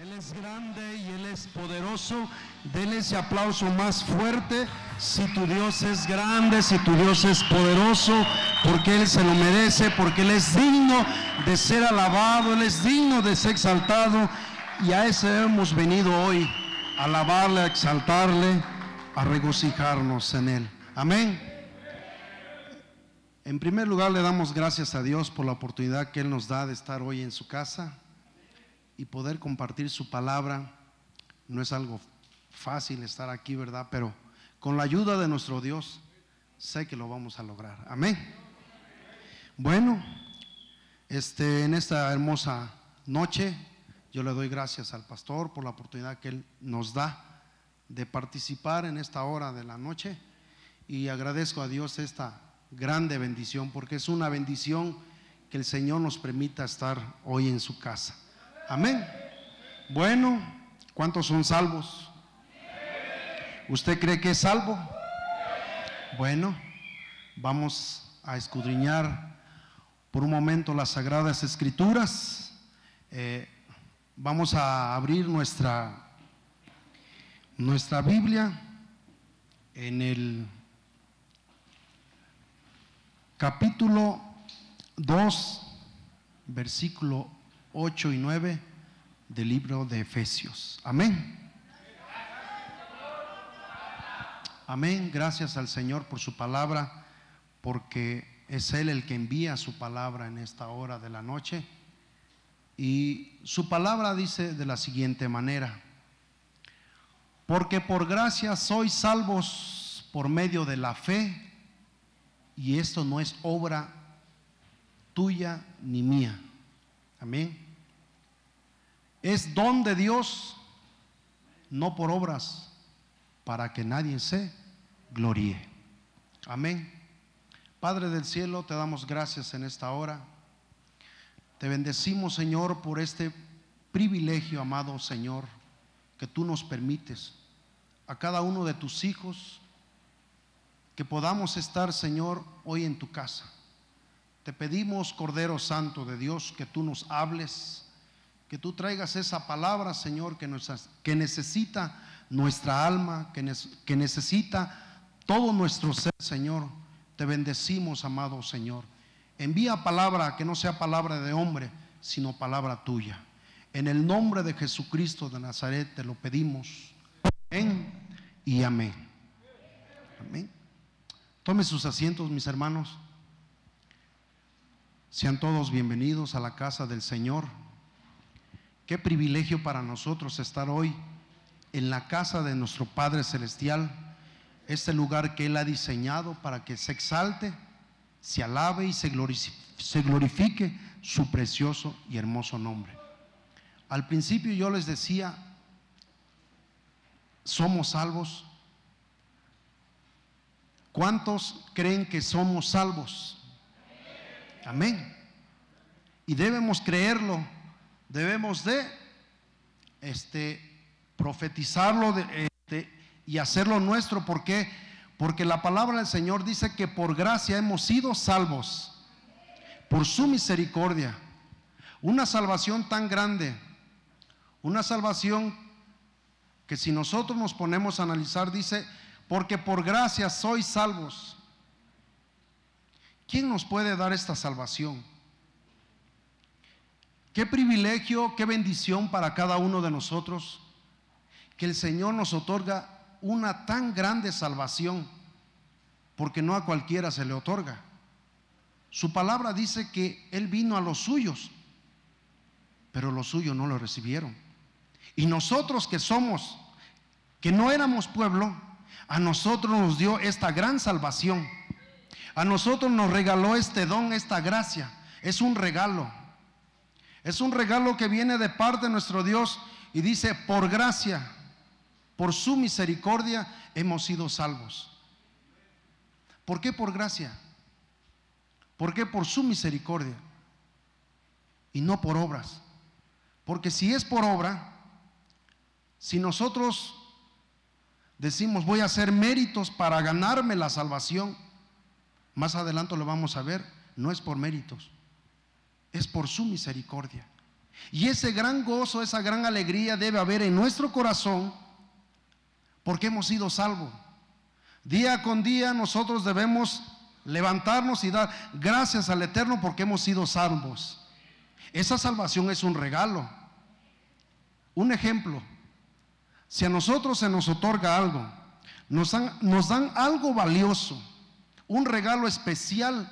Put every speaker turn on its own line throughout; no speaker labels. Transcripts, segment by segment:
Él es grande y Él es poderoso. Denle ese aplauso más fuerte. Si tu Dios es grande, si tu Dios es poderoso, porque Él se lo merece, porque Él es digno de ser alabado, Él es digno de ser exaltado. Y a ese hemos venido hoy, a alabarle, a exaltarle, a regocijarnos en Él. Amén. En primer lugar, le damos gracias a Dios por la oportunidad que Él nos da de estar hoy en su casa y poder compartir su palabra. No es algo fácil estar aquí, ¿verdad? Pero con la ayuda de nuestro Dios, sé que lo vamos a lograr. Amén. Bueno, este, en esta hermosa noche, yo le doy gracias al pastor por la oportunidad que él nos da de participar en esta hora de la noche y agradezco a Dios esta grande bendición porque es una bendición que el Señor nos permita estar hoy en su casa. Amén. Bueno, ¿cuántos son salvos? ¿Usted cree que es salvo? Bueno, vamos a escudriñar por un momento las sagradas escrituras. Eh, vamos a abrir nuestra, nuestra Biblia en el capítulo 2, versículo 8 y 9 del libro de Efesios. Amén. Amén. Gracias al Señor por su palabra, porque es Él el que envía su palabra en esta hora de la noche. Y su palabra dice de la siguiente manera, porque por gracia sois salvos por medio de la fe, y esto no es obra tuya ni mía Amén. Es don de Dios, no por obras, para que nadie se gloríe. Amén. Padre del cielo, te damos gracias en esta hora. Te bendecimos, Señor, por este privilegio, amado Señor, que tú nos permites a cada uno de tus hijos, que podamos estar, Señor, hoy en tu casa te pedimos, Cordero Santo de Dios, que tú nos hables, que tú traigas esa palabra, Señor, que, necesita nuestra alma, que, necesita todo nuestro ser, Señor. Te bendecimos, amado Señor. Envía palabra que no sea palabra de hombre, sino palabra tuya. En el nombre de Jesucristo de Nazaret te lo pedimos. Amén y amén. Amén. Tomen sus asientos, mis hermanos. Sean todos bienvenidos a la casa del Señor. Qué privilegio para nosotros estar hoy en la casa de nuestro Padre Celestial, este lugar que Él ha diseñado para que se exalte, se alabe y se glorifique su precioso y hermoso nombre. Al principio yo les decía, somos salvos. ¿Cuántos creen que somos salvos? Amén. Y debemos creerlo, debemos de este, profetizarlo este, y hacerlo nuestro. ¿Por qué? Porque la palabra del Señor dice que por gracia hemos sido salvos, por su misericordia. Una salvación tan grande, una salvación que si nosotros nos ponemos a analizar dice, porque por gracia sois salvos ¿Quién nos puede dar esta salvación? Qué privilegio, qué bendición para cada uno de nosotros que el Señor nos otorga una tan grande salvación, porque no a cualquiera se le otorga. Su palabra dice que Él vino a los suyos, pero los suyos no lo recibieron. Y nosotros que somos, que no éramos pueblo, a nosotros nos dio esta gran salvación. A nosotros nos regaló este don, esta gracia. Es un regalo. Es un regalo que viene de parte de nuestro Dios y dice, por gracia, por su misericordia hemos sido salvos. ¿Por qué por gracia? ¿Por qué por su misericordia? Y no por obras. Porque si es por obra, si nosotros decimos voy a hacer méritos para ganarme la salvación, más adelante lo vamos a ver, no es por méritos, es por su misericordia. Y ese gran gozo, esa gran alegría debe haber en nuestro corazón porque hemos sido salvos. Día con día nosotros debemos levantarnos y dar gracias al Eterno porque hemos sido salvos. Esa salvación es un regalo. Un ejemplo, si a nosotros se nos otorga algo, nos dan, nos dan algo valioso, un regalo especial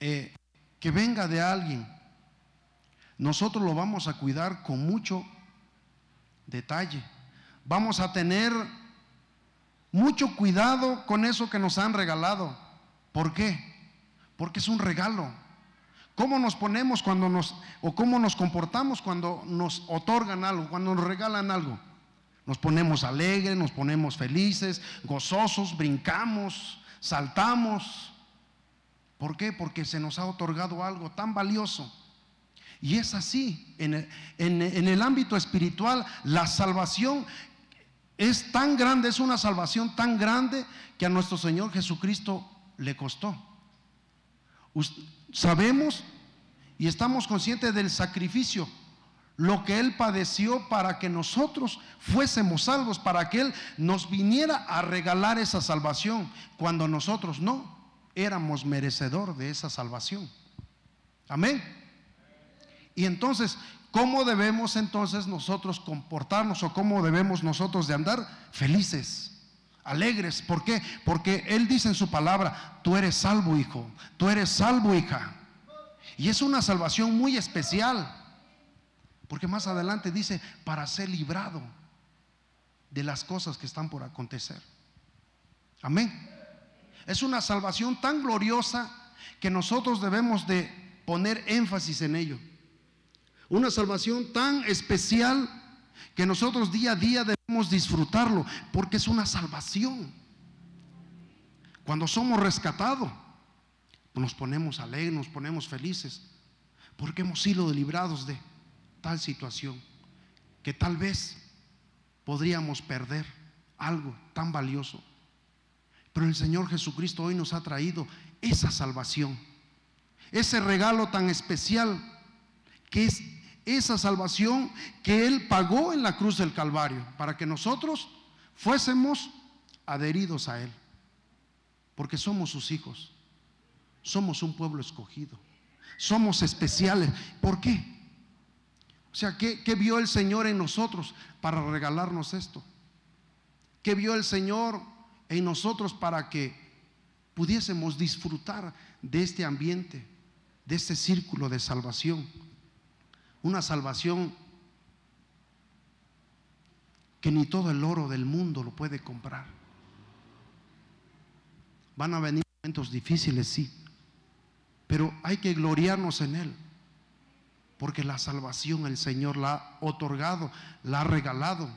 eh, que venga de alguien, nosotros lo vamos a cuidar con mucho detalle. Vamos a tener mucho cuidado con eso que nos han regalado. ¿Por qué? Porque es un regalo. ¿Cómo nos ponemos cuando nos, o cómo nos comportamos cuando nos otorgan algo, cuando nos regalan algo? Nos ponemos alegres, nos ponemos felices, gozosos, brincamos, saltamos. ¿Por qué? Porque se nos ha otorgado algo tan valioso. Y es así, en el, ámbito espiritual, la salvación es tan grande, es una salvación tan grande que a nuestro Señor Jesucristo le costó. Sabemos y estamos conscientes del sacrificio lo que Él padeció para que nosotros fuésemos salvos, para que Él nos viniera a regalar esa salvación, cuando nosotros no éramos merecedor de esa salvación. Amén. Y entonces, ¿cómo debemos entonces nosotros comportarnos o cómo debemos nosotros de andar? Felices alegres. ¿Por qué? Porque Él dice en su palabra, tú eres salvo hijo, tú eres salvo hija. Y es una salvación muy especial. Porque más adelante dice, para ser librado de las cosas que están por acontecer. Amén. Es una salvación tan gloriosa que nosotros debemos de poner énfasis en ello. Una salvación tan especial que nosotros día a día debemos disfrutarlo porque es una salvación. Cuando somos rescatados, nos ponemos alegres, nos ponemos felices porque hemos sido librados de tal situación que tal vez podríamos perder algo tan valioso. Pero el Señor Jesucristo hoy nos ha traído esa salvación, ese regalo tan especial que es esa salvación que Él pagó en la cruz del Calvario para que nosotros fuésemos adheridos a Él. Porque somos sus hijos, somos un pueblo escogido, somos especiales. ¿Por qué? O sea, ¿qué, vio el Señor en nosotros para regalarnos esto? ¿Qué vio el Señor en nosotros para que pudiésemos disfrutar de este ambiente, de este círculo de salvación? Una salvación que ni todo el oro del mundo lo puede comprar. Van a venir momentos difíciles, sí, pero hay que gloriarnos en Él porque la salvación el Señor la ha otorgado, la ha regalado,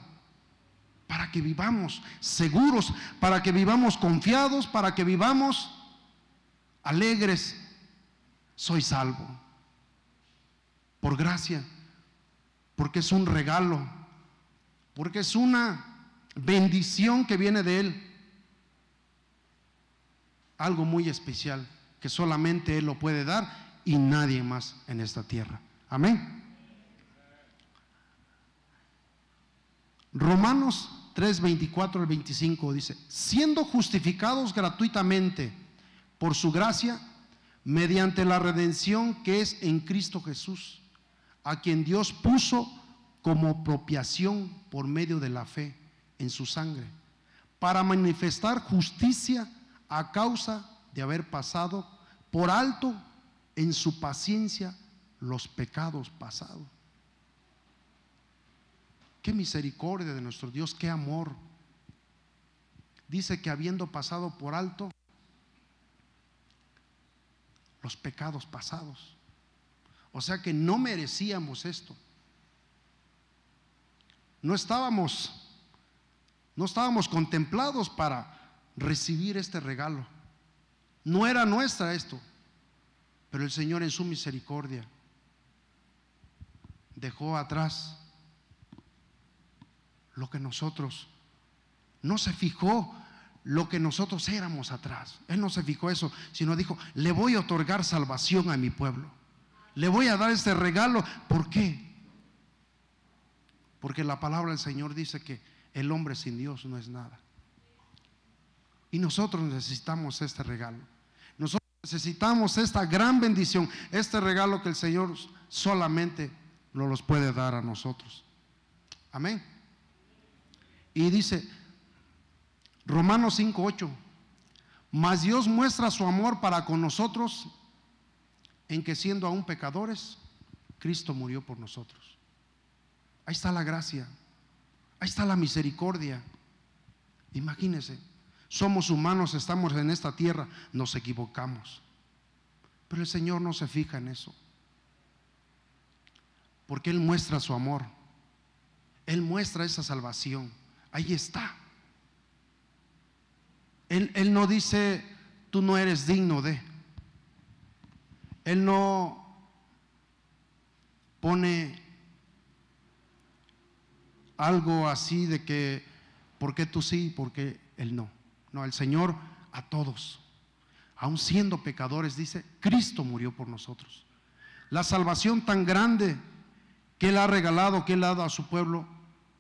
para que vivamos seguros, para que vivamos confiados, para que vivamos alegres. Soy salvo, por gracia, porque es un regalo, porque es una bendición que viene de Él. Algo muy especial que solamente Él lo puede dar y nadie más en esta tierra. Amén. Romanos 3, 24 al 25 dice, siendo justificados gratuitamente por su gracia, mediante la redención que es en Cristo Jesús, a quien Dios puso como propiación por medio de la fe en su sangre, para manifestar justicia a causa de haber pasado por alto en su paciencia los pecados pasados. Qué misericordia de nuestro Dios, qué amor. Dice que habiendo pasado por alto los pecados pasados. O sea que no merecíamos esto. No estábamos no estábamos contemplados para recibir este regalo. No era nuestra esto, pero el Señor en su misericordia dejó atrás lo que nosotros, no se fijó lo que nosotros éramos atrás. Él no se fijó eso, sino dijo, le voy a otorgar salvación a mi pueblo. Le voy a dar este regalo. ¿Por qué? Porque la palabra del Señor dice que el hombre sin Dios no es nada. Y nosotros necesitamos este regalo. Nosotros necesitamos esta gran bendición, este regalo que el Señor solamente no los puede dar a nosotros. Amén. Y dice Romanos 5:8, mas Dios muestra su amor para con nosotros en que siendo aún pecadores, Cristo murió por nosotros. Ahí está la gracia, ahí está la misericordia. Imagínense, somos humanos, estamos en esta tierra, nos equivocamos. Pero el Señor no se fija en eso porque Él muestra su amor, Él muestra esa salvación, ahí está. Él, no dice, tú no eres digno de. Él no pone algo así de que, ¿por qué tú sí? ¿Por qué Él no? No, el Señor a todos, aun siendo pecadores, dice, Cristo murió por nosotros. La salvación tan grande que Él ha regalado, que Él ha dado a su pueblo,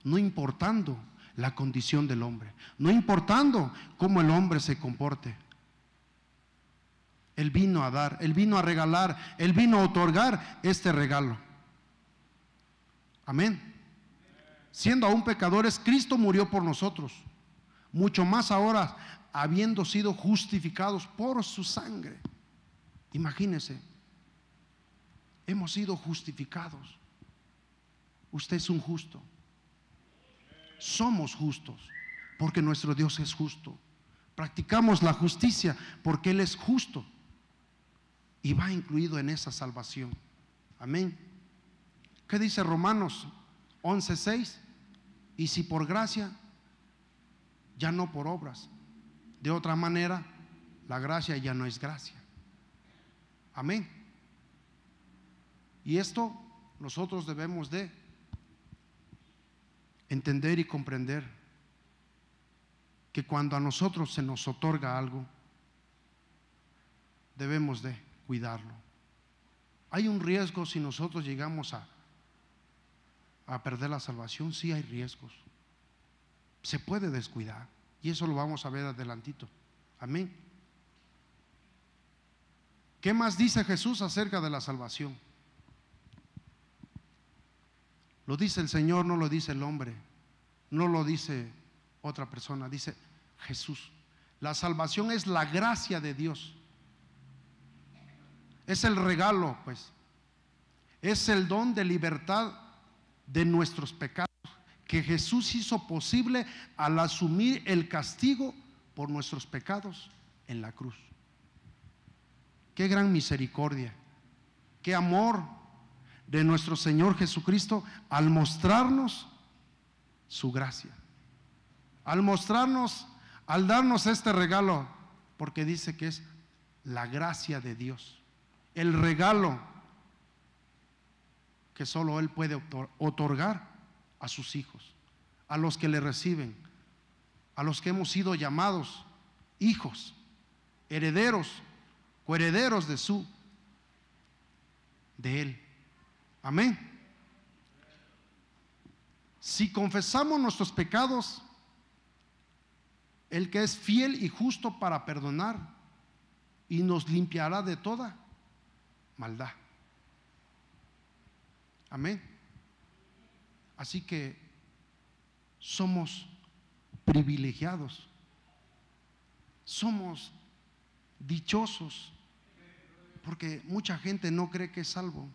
no importando la condición del hombre, no importando cómo el hombre se comporte. Él vino a dar, Él vino a regalar, Él vino a otorgar este regalo. Amén. Siendo aún pecadores, Cristo murió por nosotros. Mucho más ahora, habiendo sido justificados por su sangre. Imagínense, hemos sido justificados. Usted es un justo. Somos justos porque nuestro Dios es justo. Practicamos la justicia porque Él es justo y va incluido en esa salvación. Amén. ¿Qué dice Romanos 11:6? Y si por gracia, ya no por obras. De otra manera, la gracia ya no es gracia. Amén. Y esto nosotros debemos de entender y comprender que cuando a nosotros se nos otorga algo, debemos de cuidarlo. Hay un riesgo si nosotros llegamos a, a perder la salvación, sí hay riesgos. Se puede descuidar y eso lo vamos a ver adelantito. Amén. ¿Qué más dice Jesús acerca de la salvación? Lo dice el Señor, no lo dice el hombre, no lo dice otra persona, dice Jesús. La salvación es la gracia de Dios. Es el regalo, pues. Es el don de libertad de nuestros pecados que Jesús hizo posible al asumir el castigo por nuestros pecados en la cruz. Qué gran misericordia, qué amor de nuestro Señor Jesucristo al mostrarnos su gracia, al mostrarnos, al darnos este regalo, porque dice que es la gracia de Dios, el regalo que solo Él puede otorgar a sus hijos, a los que le reciben, a los que hemos sido llamados hijos, herederos, coherederos de su, de Él. Amén. Si confesamos nuestros pecados, el que es fiel y justo para perdonar y nos limpiará de toda maldad. Amén. Así que somos privilegiados, somos dichosos, porque mucha gente no cree que es salvo.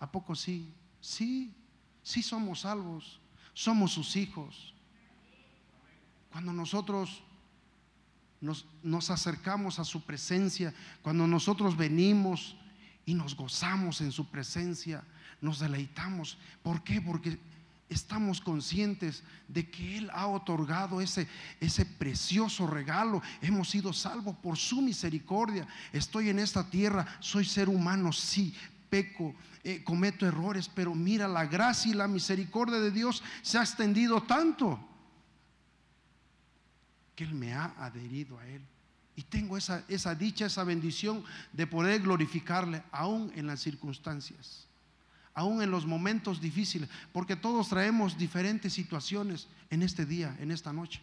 ¿A poco sí? Sí, sí somos salvos, somos sus hijos. Cuando nosotros nos, acercamos a su presencia, cuando nosotros venimos y nos gozamos en su presencia, nos deleitamos. ¿Por qué? Porque estamos conscientes de que Él ha otorgado ese, ese precioso regalo. Hemos sido salvos por su misericordia. Estoy en esta tierra, soy ser humano, sí, peco, eh, cometo errores, pero mira, la gracia y la misericordia de Dios se ha extendido tanto que Él me ha adherido a Él. Y tengo esa, esa dicha, esa bendición de poder glorificarle aún en las circunstancias aún en los momentos difíciles, porque todos traemos diferentes situaciones en este día, en esta noche.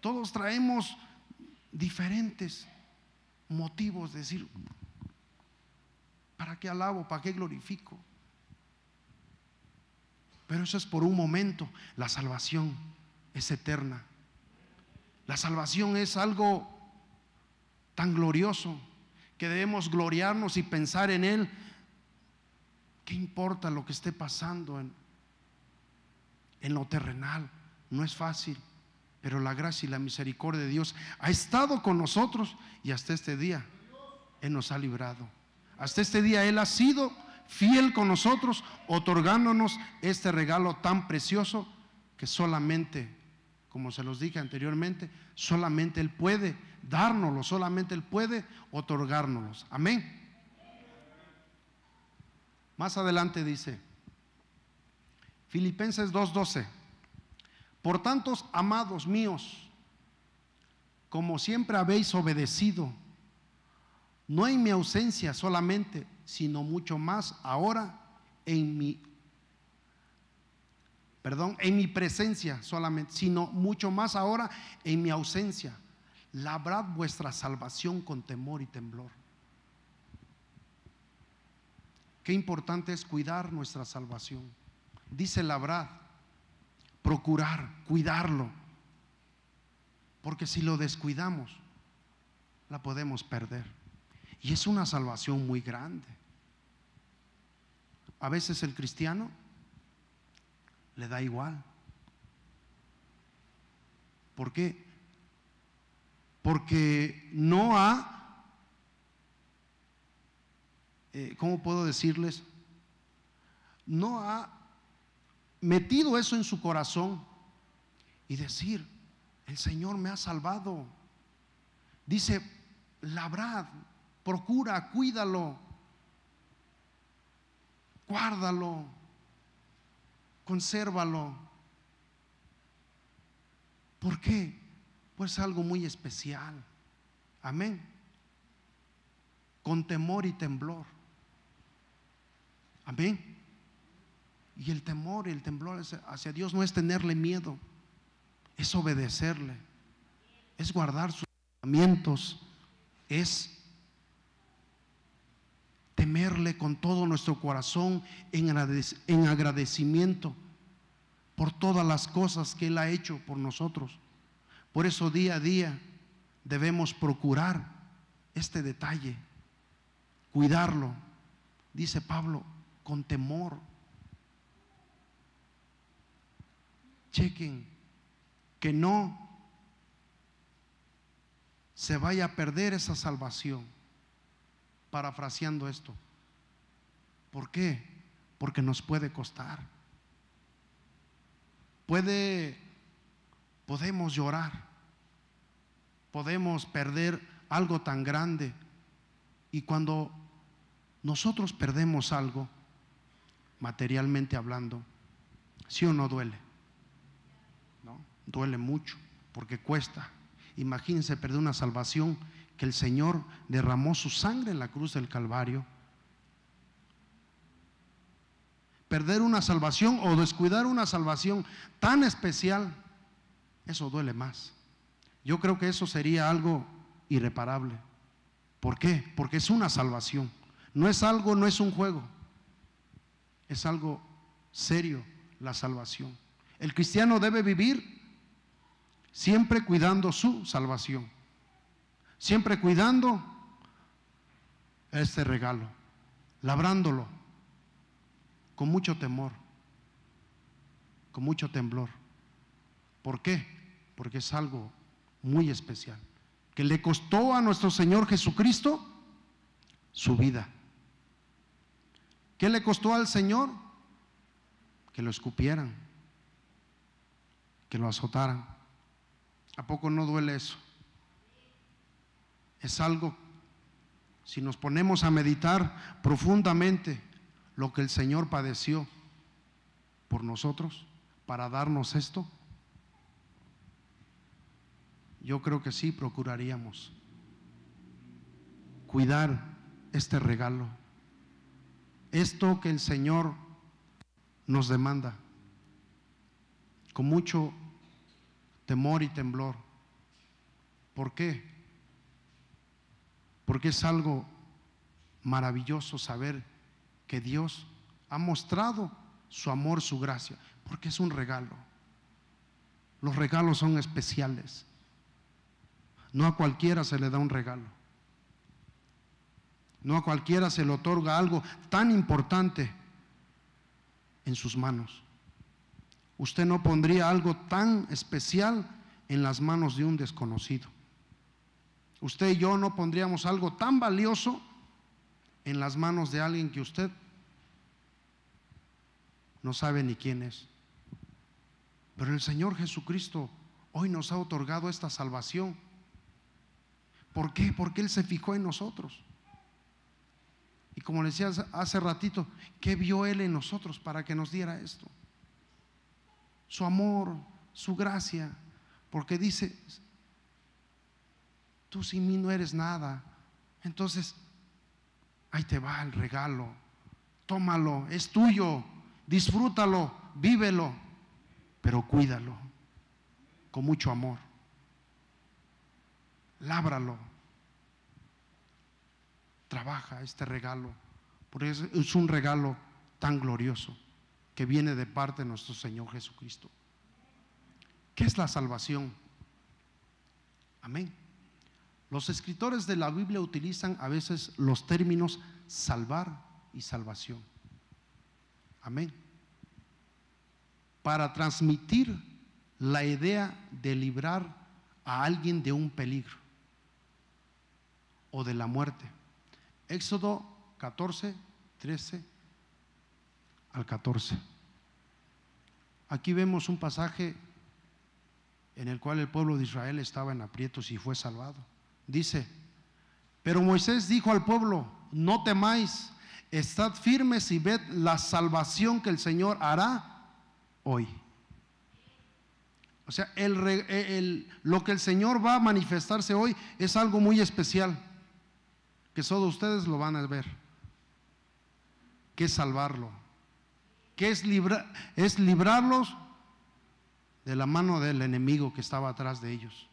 Todos traemos diferentes motivos, de decir, ¿Para qué alabo? ¿Para qué glorifico? Pero eso es por un momento. La salvación es eterna. La salvación es algo tan glorioso que debemos gloriarnos y pensar en Él. ¿Qué importa lo que esté pasando en, lo terrenal? No es fácil, pero la gracia y la misericordia de Dios ha estado con nosotros y hasta este día Él nos ha librado. Hasta este día Él ha sido fiel con nosotros, otorgándonos este regalo tan precioso que solamente, como se los dije anteriormente, solamente Él puede dárnoslo, solamente Él puede otorgárnoslo. Amén. Más adelante dice, Filipenses 2.12, por tantos amados míos, como siempre habéis obedecido, no en mi ausencia solamente, sino mucho más ahora en mi perdón, en mi presencia solamente, sino mucho más ahora en mi ausencia. Labrad vuestra salvación con temor y temblor. Qué importante es cuidar nuestra salvación. Dice labrad, procurar, cuidarlo. Porque si lo descuidamos, la podemos perder. Y es una salvación muy grande. A veces el cristiano le da igual. ¿Por qué? Porque no ha, eh, ¿cómo puedo decirles? No ha metido eso en su corazón y decir, el Señor me ha salvado. Dice, labrad, procura, cuídalo, guárdalo, consérvalo. ¿Por qué? Pues algo muy especial. Amén. Con temor y temblor. Amén. Y el temor y el temblor hacia Dios no es tenerle miedo, es obedecerle, es guardar sus mandamientos, es temerle con todo nuestro corazón en agradecimiento por todas las cosas que Él ha hecho por nosotros. Por eso día a día debemos procurar este detalle, cuidarlo, dice Pablo, con temor. Chequen que no se vaya a perder esa salvación parafraseando esto. ¿Por qué? Porque nos puede costar. Puede, podemos llorar, podemos perder algo tan grande. Y cuando nosotros perdemos algo, materialmente hablando, sí o no duele, ¿no? Duele mucho, porque cuesta. Imagínense perder una salvación que el Señor derramó su sangre en la cruz del Calvario. Perder una salvación o descuidar una salvación tan especial, eso duele más. Yo creo que eso sería algo irreparable. ¿Por qué? Porque es una salvación. No es algo, no es un juego. Es algo serio la salvación. El cristiano debe vivir siempre cuidando su salvación siempre cuidando este regalo, labrándolo con mucho temor, con mucho temblor. ¿Por qué? Porque es algo muy especial, que le costó a nuestro Señor Jesucristo su vida. ¿Qué le costó al Señor? Que lo escupieran, que lo azotaran. ¿A poco no duele eso? es algo, si nos ponemos a meditar profundamente lo que el Señor padeció por nosotros para darnos esto, yo creo que sí procuraríamos cuidar este regalo, esto que el Señor nos demanda, con mucho temor y temblor. ¿Por qué? porque es algo maravilloso saber que Dios ha mostrado su amor, su gracia, porque es un regalo. Los regalos son especiales. No a cualquiera se le da un regalo. No a cualquiera se le otorga algo tan importante en sus manos. Usted no pondría algo tan especial en las manos de un desconocido usted y yo no pondríamos algo tan valioso en las manos de alguien que usted no sabe ni quién es. Pero el Señor Jesucristo hoy nos ha otorgado esta salvación. ¿Por qué? Porque Él se fijó en nosotros. Y como le decía hace ratito, ¿qué vio Él en nosotros para que nos diera esto? Su amor, su gracia, porque dice, tú sin mí no eres nada. Entonces, ahí te va el regalo. Tómalo, es tuyo, disfrútalo, vívelo, pero cuídalo con mucho amor. Lábralo. Trabaja este regalo, porque es un regalo tan glorioso que viene de parte de nuestro Señor Jesucristo. ¿Qué es la salvación? Amén. Los escritores de la Biblia utilizan a veces los términos salvar y salvación. Amén. Para transmitir la idea de librar a alguien de un peligro o de la muerte. Éxodo 14, 13 al 14. Aquí vemos un pasaje en el cual el pueblo de Israel estaba en aprietos y fue salvado. Dice, pero Moisés dijo al pueblo, no temáis, estad firmes y ved la salvación que el Señor hará hoy. O sea, lo que el Señor va a manifestarse hoy es algo muy especial, que solo ustedes lo van a ver, que es salvarlo, que es, es librarlos de la mano del enemigo que estaba atrás de ellos.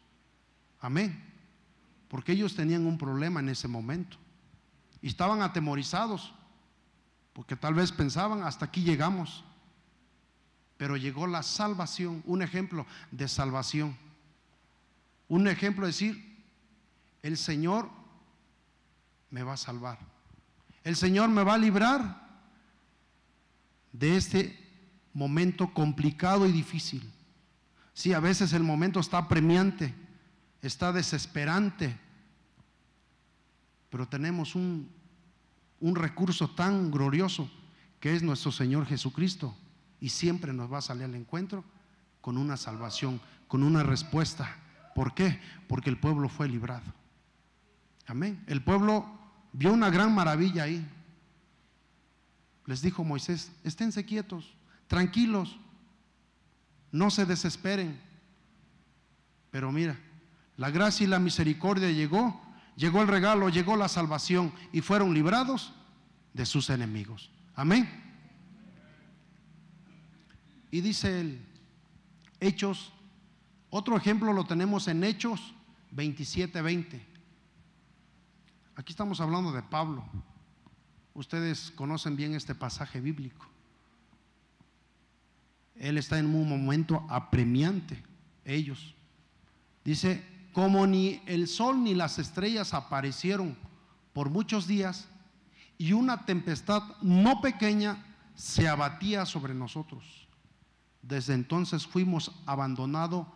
Amén porque ellos tenían un problema en ese momento y estaban atemorizados, porque tal vez pensaban, hasta aquí llegamos, pero llegó la salvación, un ejemplo de salvación, un ejemplo de decir, el Señor me va a salvar, el Señor me va a librar de este momento complicado y difícil. Sí, a veces el momento está premiante, está desesperante, pero tenemos un, recurso tan glorioso que es nuestro Señor Jesucristo y siempre nos va a salir al encuentro con una salvación, con una respuesta. ¿Por qué? Porque el pueblo fue librado. Amén. El pueblo vio una gran maravilla ahí. Les dijo Moisés, esténse quietos, tranquilos, no se desesperen. Pero mira, la gracia y la misericordia llegó llegó el regalo, llegó la salvación y fueron librados de sus enemigos. Amén. Y dice él, Hechos, otro ejemplo lo tenemos en Hechos 20 Aquí estamos hablando de Pablo. Ustedes conocen bien este pasaje bíblico. Él está en un momento apremiante, ellos. Dice como ni el sol ni las estrellas aparecieron por muchos días, y una tempestad no pequeña se abatía sobre nosotros. Desde entonces fuimos abandonados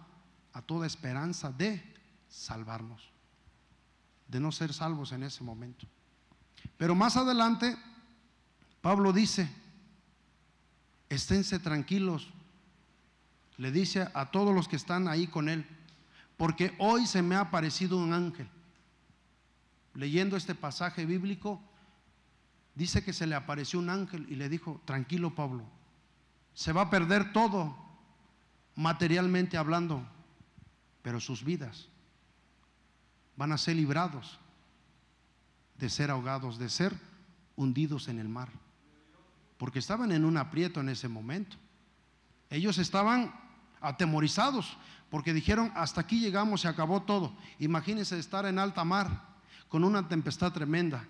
a toda esperanza de salvarnos, de no ser salvos en ese momento. Pero más adelante, Pablo dice, esténse tranquilos, le dice a todos los que están ahí con él, porque hoy se me ha aparecido un ángel. Leyendo este pasaje bíblico, dice que se le apareció un ángel y le dijo, tranquilo Pablo, se va a perder todo, materialmente hablando, pero sus vidas van a ser librados de ser ahogados, de ser hundidos en el mar, porque estaban en un aprieto en ese momento. Ellos estaban atemorizados, porque dijeron, hasta aquí llegamos, se acabó todo. Imagínense estar en alta mar con una tempestad tremenda.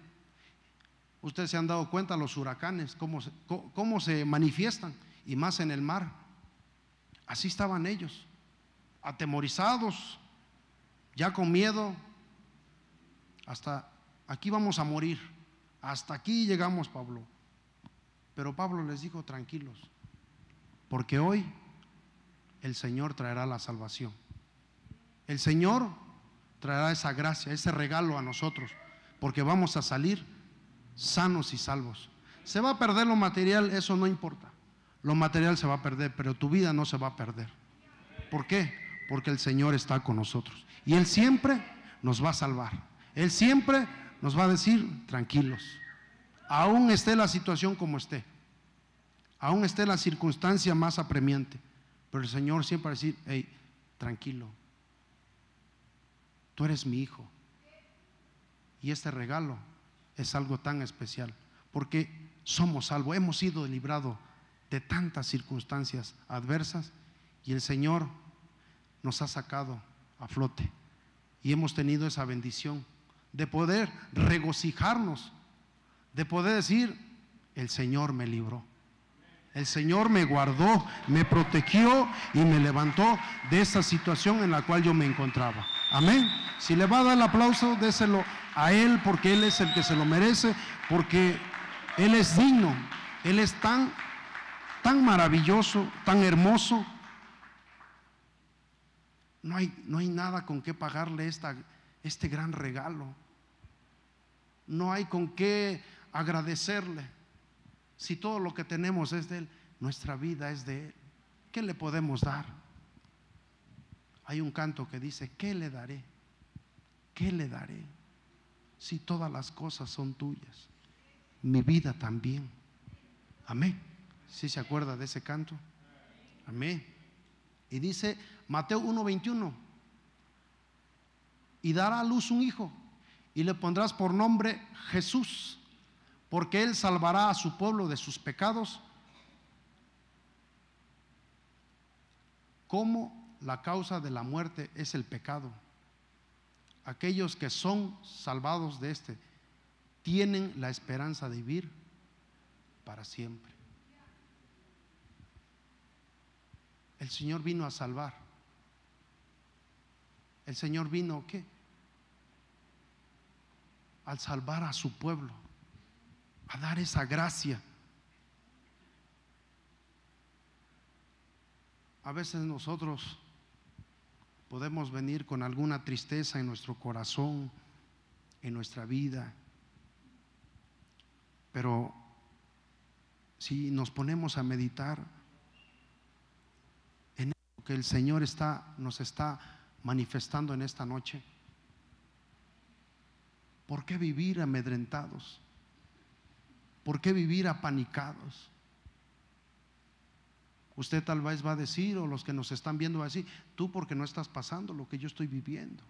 Ustedes se han dado cuenta los huracanes, cómo cómo se manifiestan, y más en el mar. Así estaban ellos, atemorizados, ya con miedo, hasta aquí vamos a morir, hasta aquí llegamos, Pablo. Pero Pablo les dijo, tranquilos, porque hoy el Señor traerá la salvación. El Señor traerá esa gracia, ese regalo a nosotros, porque vamos a salir sanos y salvos. Se va a perder lo material, eso no importa. Lo material se va a perder, pero tu vida no se va a perder. ¿Por qué? Porque el Señor está con nosotros. Y Él siempre nos va a salvar. Él siempre nos va a decir, tranquilos, aún esté la situación como esté, aún esté la circunstancia más apremiante. Pero el Señor siempre va decir, hey, tranquilo, tú eres mi hijo. Y este regalo es algo tan especial, porque somos salvos, hemos sido librados de tantas circunstancias adversas y el Señor nos ha sacado a flote y hemos tenido esa bendición de poder regocijarnos, de poder decir, el Señor me libró. El Señor me guardó, me protegió y me levantó de esa situación en la cual yo me encontraba. Amén. Si le va a dar el aplauso, déselo a Él porque Él es el que se lo merece, porque Él es digno, Él es tan, tan maravilloso, tan hermoso. No hay, no hay nada con qué pagarle esta, este gran regalo. No hay con qué agradecerle. Si todo lo que tenemos es de Él, nuestra vida es de Él, ¿qué le podemos dar? Hay un canto que dice, ¿qué le daré? ¿Qué le daré? Si todas las cosas son tuyas, mi vida también. Amén. Si ¿Sí se acuerda de ese canto? Amén. Y dice Mateo 1:21, y dará a luz un hijo, y le pondrás por nombre Jesús porque Él salvará a su pueblo de sus pecados como la causa de la muerte es el pecado. Aquellos que son salvados de este tienen la esperanza de vivir para siempre. El Señor vino a salvar. El Señor vino ¿qué? Al salvar a su pueblo a dar esa gracia. A veces nosotros podemos venir con alguna tristeza en nuestro corazón, en nuestra vida, pero si nos ponemos a meditar en lo que el Señor está, nos está manifestando en esta noche, ¿por qué vivir amedrentados? ¿Por qué vivir apanicados? Usted tal vez va a decir, o los que nos están viendo va a decir, tú porque no estás pasando lo que yo estoy viviendo.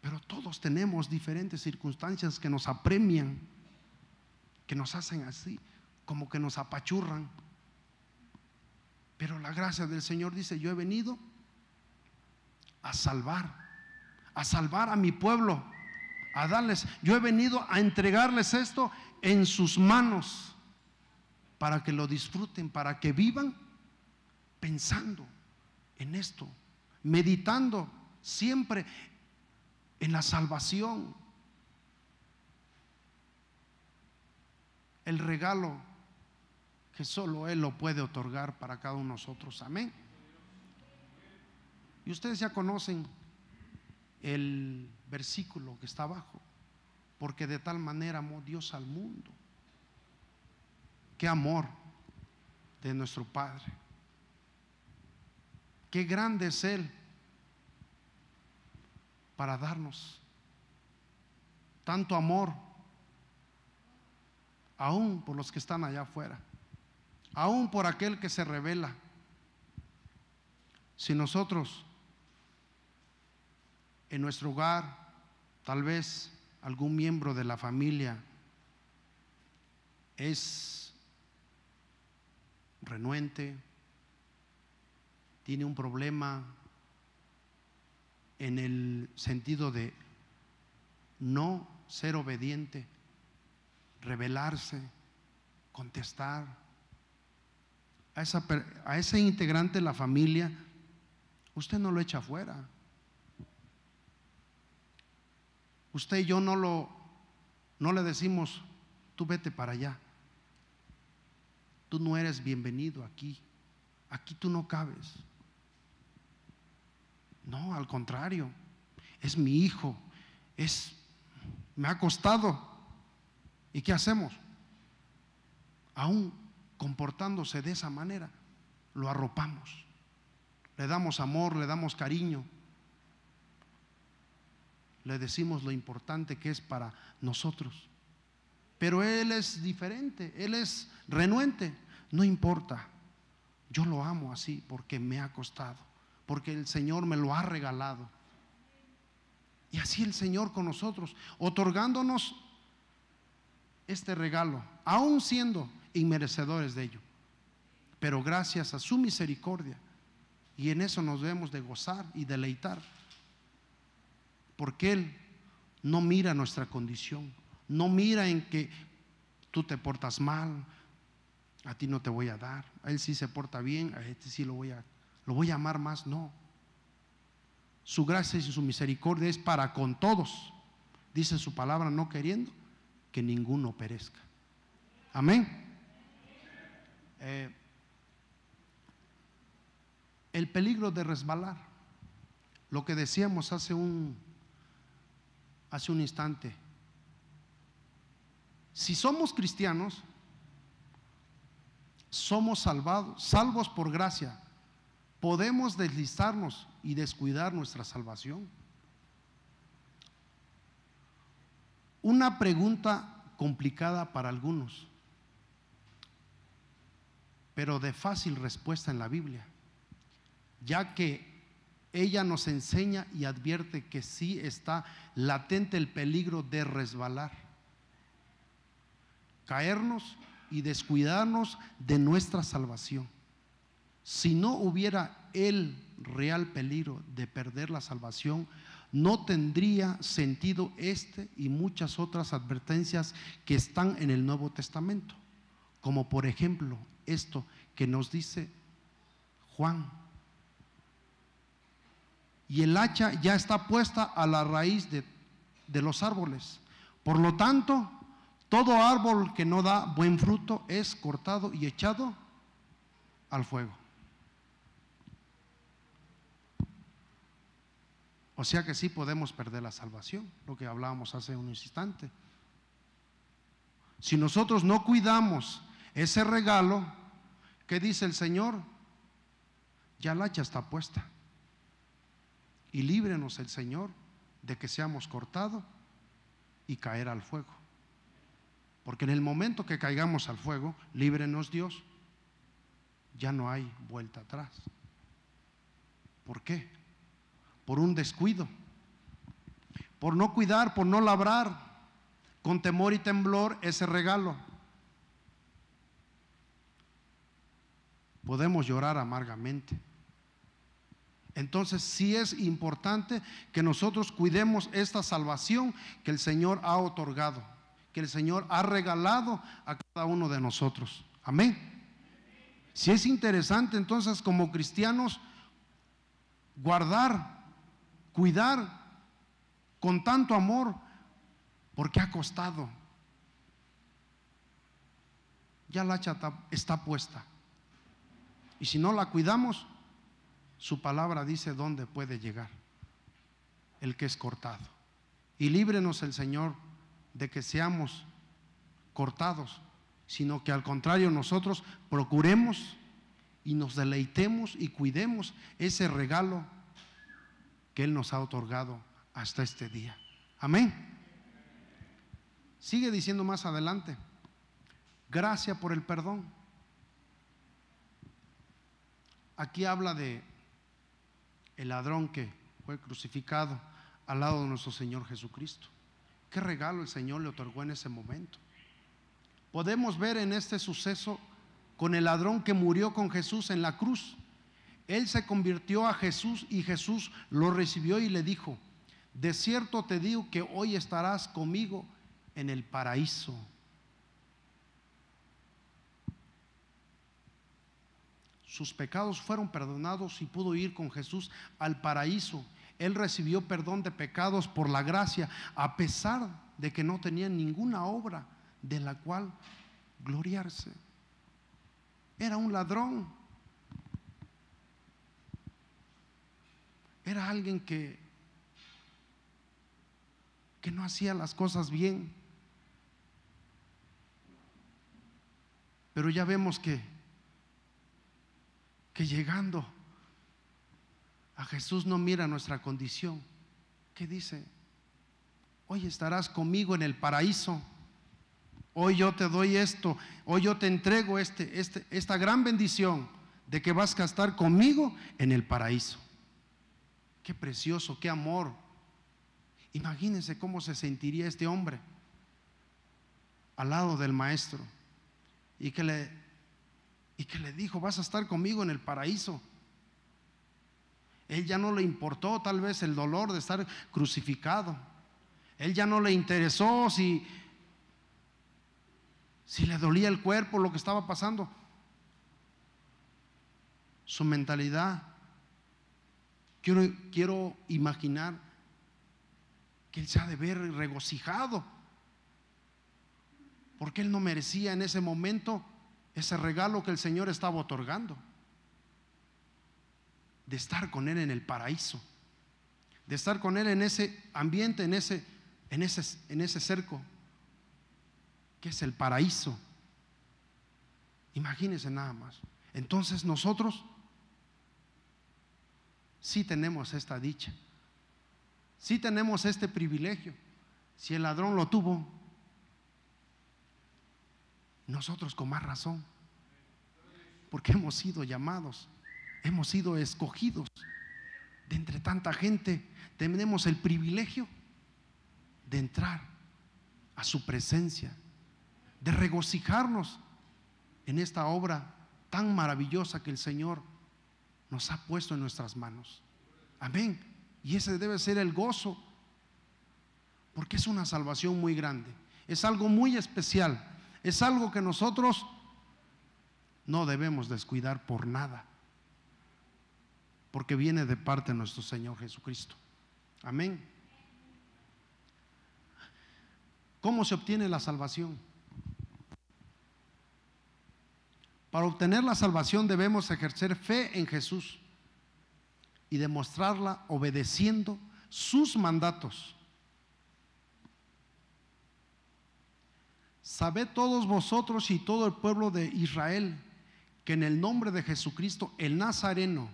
Pero todos tenemos diferentes circunstancias que nos apremian, que nos hacen así, como que nos apachurran. Pero la gracia del Señor dice, yo he venido a salvar, a salvar a mi pueblo a darles. Yo he venido a entregarles esto en sus manos para que lo disfruten, para que vivan pensando en esto, meditando siempre en la salvación, el regalo que solo Él lo puede otorgar para cada uno de nosotros. Amén. Y ustedes ya conocen el versículo que está abajo. Porque de tal manera amó Dios al mundo. Qué amor de nuestro Padre. Qué grande es Él para darnos tanto amor, aún por los que están allá afuera, aún por aquel que se revela. Si nosotros en nuestro hogar, Tal vez algún miembro de la familia es renuente, tiene un problema en el sentido de no ser obediente, rebelarse, contestar. A, a ese integrante de la familia, usted no lo echa afuera. usted y yo no lo no le decimos, tú vete para allá. Tú no eres bienvenido aquí. Aquí tú no cabes. No, al contrario. Es mi hijo. Es me ha costado. ¿Y qué hacemos? Aún comportándose de esa manera, lo arropamos. Le damos amor, le damos cariño, le decimos lo importante que es para nosotros. Pero Él es diferente, Él es renuente. No importa, yo lo amo así porque me ha costado, porque el Señor me lo ha regalado. Y así el Señor con nosotros, otorgándonos este regalo, aún siendo inmerecedores de ello. Pero gracias a su misericordia, y en eso nos debemos de gozar y deleitar. Porque Él no mira nuestra condición, no mira en que tú te portas mal, a ti no te voy a dar, a Él sí se porta bien, a este sí lo voy a, lo voy a amar más, no. Su gracia y su misericordia es para con todos, dice su palabra, no queriendo que ninguno perezca. Amén. Eh, el peligro de resbalar, lo que decíamos hace un hace un instante. Si somos cristianos, somos salvados, salvos por gracia. Podemos deslizarnos y descuidar nuestra salvación. Una pregunta complicada para algunos, pero de fácil respuesta en la Biblia, ya que ella nos enseña y advierte que sí está latente el peligro de resbalar, caernos y descuidarnos de nuestra salvación. Si no hubiera el real peligro de perder la salvación, no tendría sentido este y muchas otras advertencias que están en el Nuevo Testamento, como por ejemplo esto que nos dice Juan y el hacha ya está puesta a la raíz de, los árboles. Por lo tanto, todo árbol que no da buen fruto es cortado y echado al fuego. O sea que sí podemos perder la salvación, lo que hablábamos hace un instante. Si nosotros no cuidamos ese regalo, ¿qué dice el Señor? Ya la hacha está puesta y líbrenos el Señor de que seamos cortados y caer al fuego. Porque en el momento que caigamos al fuego, líbrenos Dios, ya no hay vuelta atrás. ¿Por qué? Por un descuido, por no cuidar, por no labrar con temor y temblor ese regalo. Podemos llorar amargamente entonces sí es importante que nosotros cuidemos esta salvación que el Señor ha otorgado, que el Señor ha regalado a cada uno de nosotros. Amén. Si es interesante entonces como cristianos guardar, cuidar con tanto amor, porque ha costado. Ya la hacha está puesta. Y si no la cuidamos, su palabra dice dónde puede llegar el que es cortado. Y líbrenos el Señor de que seamos cortados, sino que al contrario nosotros procuremos y nos deleitemos y cuidemos ese regalo que Él nos ha otorgado hasta este día. Amén. Sigue diciendo más adelante, gracias por el perdón. Aquí habla de el ladrón que fue crucificado al lado de nuestro Señor Jesucristo. Qué regalo el Señor le otorgó en ese momento. Podemos ver en este suceso con el ladrón que murió con Jesús en la cruz. Él se convirtió a Jesús y Jesús lo recibió y le dijo, de cierto te digo que hoy estarás conmigo en el paraíso. sus pecados fueron perdonados y pudo ir con Jesús al paraíso. Él recibió perdón de pecados por la gracia, a pesar de que no tenía ninguna obra de la cual gloriarse. Era un ladrón. Era alguien que que no hacía las cosas bien. Pero ya vemos que que llegando a Jesús no mira nuestra condición. ¿Qué dice? Hoy estarás conmigo en el paraíso. Hoy yo te doy esto. Hoy yo te entrego este, este, esta gran bendición de que vas a estar conmigo en el paraíso. Qué precioso, qué amor. Imagínense cómo se sentiría este hombre al lado del maestro y que le y que le dijo, vas a estar conmigo en el paraíso. Él ya no le importó tal vez el dolor de estar crucificado. Él ya no le interesó si, si le dolía el cuerpo lo que estaba pasando. Su mentalidad. Quiero, quiero imaginar que él se ha de ver regocijado. Porque él no merecía en ese momento ese regalo que el Señor estaba otorgando, de estar con Él en el paraíso, de estar con Él en ese ambiente, en ese, en ese, en ese cerco, que es el paraíso. Imagínense nada más. Entonces nosotros sí tenemos esta dicha, sí tenemos este privilegio. Si el ladrón lo tuvo, nosotros con más razón, porque hemos sido llamados, hemos sido escogidos de entre tanta gente. Tenemos el privilegio de entrar a su presencia, de regocijarnos en esta obra tan maravillosa que el Señor nos ha puesto en nuestras manos. Amén. Y ese debe ser el gozo, porque es una salvación muy grande, es algo muy especial es algo que nosotros no debemos descuidar por nada, porque viene de parte de nuestro Señor Jesucristo. Amén. ¿Cómo se obtiene la salvación? Para obtener la salvación debemos ejercer fe en Jesús y demostrarla obedeciendo sus mandatos Sabed todos vosotros y todo el pueblo de Israel que en el nombre de Jesucristo el Nazareno,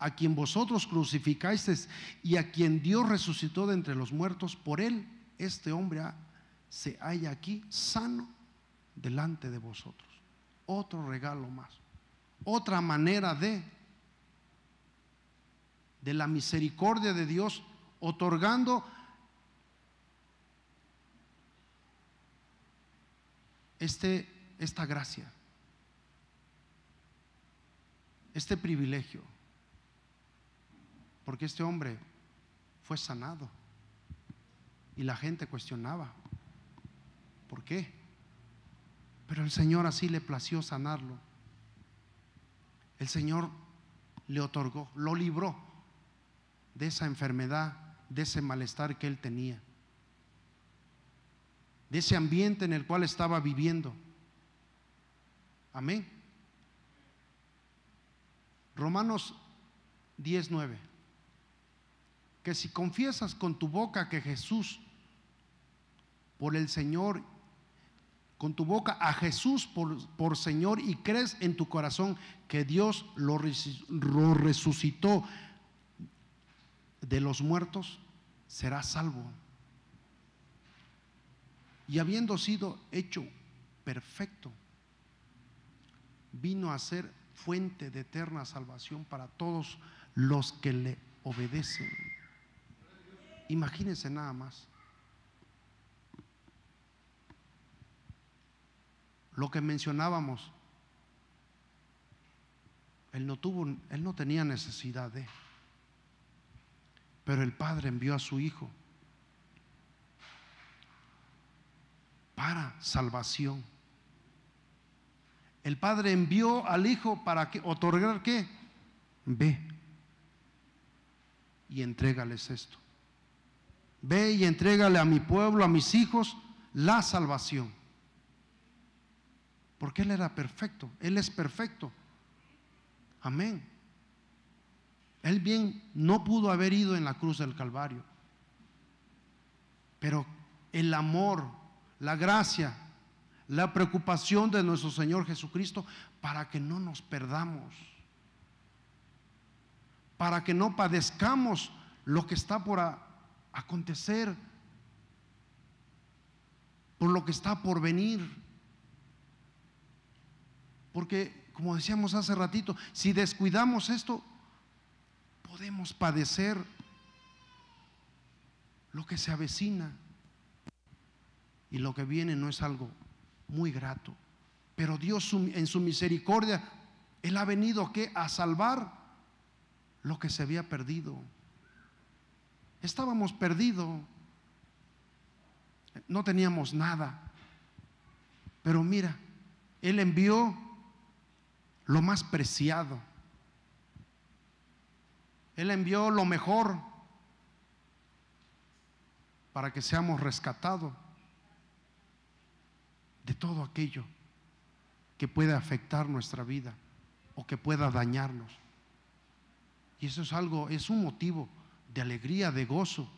a quien vosotros crucificasteis y a quien Dios resucitó de entre los muertos, por él este hombre se halla aquí sano delante de vosotros. Otro regalo más, otra manera de de la misericordia de Dios, otorgando este, esta gracia, este privilegio, porque este hombre fue sanado y la gente cuestionaba, ¿por qué? Pero el Señor así le plació sanarlo. El Señor le otorgó, lo libró de esa enfermedad, de ese malestar que él tenía de ese ambiente en el cual estaba viviendo. Amén. Romanos 19. Que si confiesas con tu boca que Jesús, por el Señor, con tu boca a Jesús por, Señor y crees en tu corazón que Dios lo, lo resucitó de los muertos, serás salvo y habiendo sido hecho perfecto, vino a ser fuente de eterna salvación para todos los que le obedecen. Imagínense nada más. Lo que mencionábamos, él no tuvo, él no tenía necesidad de, pero el Padre envió a su Hijo para salvación. El Padre envió al Hijo para que, otorgar que Ve y entrégales esto. Ve y entrégale a mi pueblo, a mis hijos, la salvación. Porque Él era perfecto, Él es perfecto. Amén. Él bien no pudo haber ido en la cruz del Calvario. Pero el amor la gracia, la preocupación de nuestro Señor Jesucristo para que no nos perdamos, para que no padezcamos lo que está por acontecer, por lo que está por venir. Porque, como decíamos hace ratito, si descuidamos esto, podemos padecer lo que se avecina y lo que viene no es algo muy grato. Pero Dios en su misericordia, Él ha venido ¿qué? a salvar lo que se había perdido. Estábamos perdidos, no teníamos nada. Pero mira, Él envió lo más preciado. Él envió lo mejor para que seamos rescatados de todo aquello que pueda afectar nuestra vida o que pueda dañarnos. Y eso es algo, es un motivo de alegría, de gozo.